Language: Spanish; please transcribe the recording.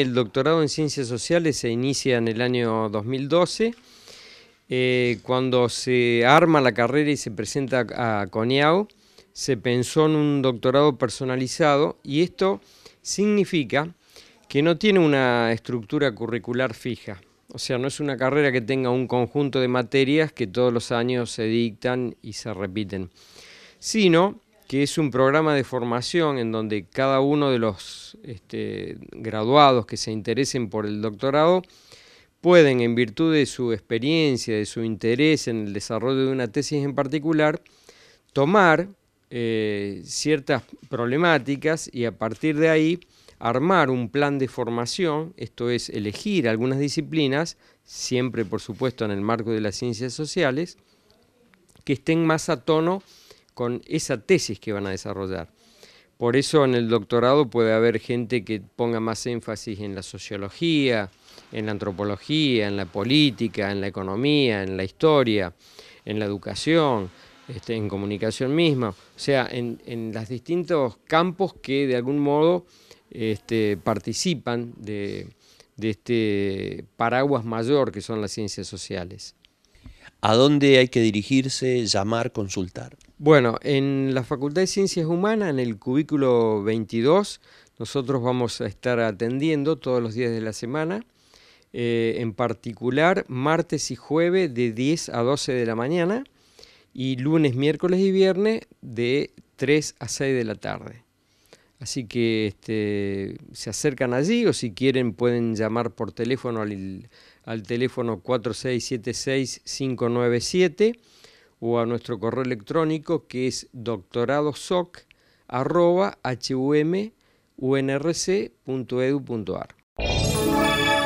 El doctorado en Ciencias Sociales se inicia en el año 2012, eh, cuando se arma la carrera y se presenta a CONIAU, se pensó en un doctorado personalizado y esto significa que no tiene una estructura curricular fija. O sea, no es una carrera que tenga un conjunto de materias que todos los años se dictan y se repiten, sino que es un programa de formación en donde cada uno de los este, graduados que se interesen por el doctorado pueden, en virtud de su experiencia, de su interés en el desarrollo de una tesis en particular, tomar eh, ciertas problemáticas y a partir de ahí armar un plan de formación, esto es elegir algunas disciplinas, siempre por supuesto en el marco de las ciencias sociales, que estén más a tono con esa tesis que van a desarrollar. Por eso en el doctorado puede haber gente que ponga más énfasis en la sociología, en la antropología, en la política, en la economía, en la historia, en la educación, este, en comunicación misma, o sea, en, los distintos campos que de algún modo este, participan de este paraguas mayor que son las ciencias sociales. ¿A dónde hay que dirigirse, llamar, consultar? Bueno, en la Facultad de Ciencias Humanas, en el cubículo 22, nosotros vamos a estar atendiendo todos los días de la semana, eh, en particular martes y jueves de 10 a 12 de la mañana y lunes, miércoles y viernes de 3 a 6 de la tarde. Así que este, se acercan allí o si quieren pueden llamar por teléfono al, al teléfono 4676 597 o a nuestro correo electrónico que es doctoradosoc.hum.unrc.edu.ar.